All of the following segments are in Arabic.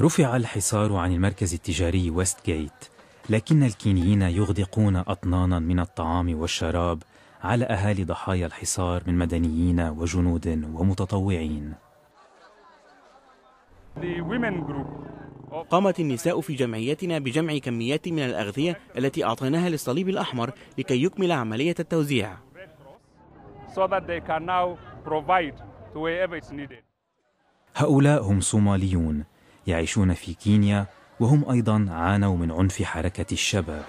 رفع الحصار عن المركز التجاري ويست جيت لكن الكينيين يغدقون أطنانا من الطعام والشراب على أهالي ضحايا الحصار من مدنيين وجنود ومتطوعين قامت النساء في جمعيتنا بجمع كميات من الأغذية التي أعطيناها للصليب الأحمر لكي يكمل عملية التوزيع هؤلاء هم صوماليون يعيشون في كينيا وهم أيضا عانوا من عنف حركة الشباب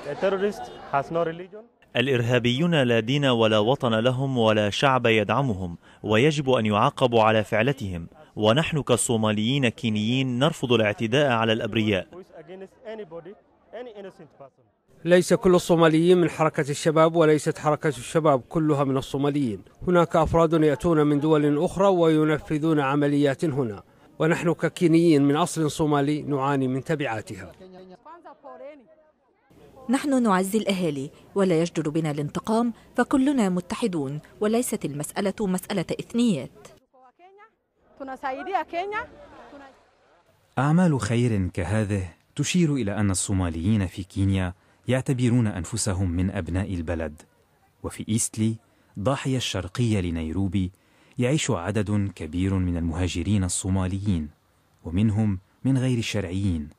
الإرهابيون لا دين ولا وطن لهم ولا شعب يدعمهم ويجب أن يعاقبوا على فعلتهم ونحن كصوماليين كينيين نرفض الاعتداء على الأبرياء ليس كل الصوماليين من حركة الشباب وليست حركة الشباب كلها من الصوماليين هناك أفراد يأتون من دول أخرى وينفذون عمليات هنا ونحن ككينيين من أصل صومالي نعاني من تبعاتها نحن نعزي الأهالي ولا يجدر بنا الانتقام فكلنا متحدون وليست المسألة مسألة إثنيات أعمال خير كهذه تشير إلى أن الصوماليين في كينيا يعتبرون أنفسهم من أبناء البلد وفي إيستلي ضاحية الشرقية لنيروبي يعيش عدد كبير من المهاجرين الصوماليين ومنهم من غير الشرعيين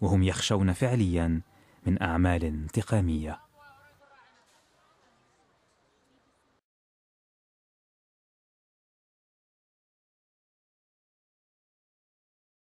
وهم يخشون فعليا من أعمال انتقامية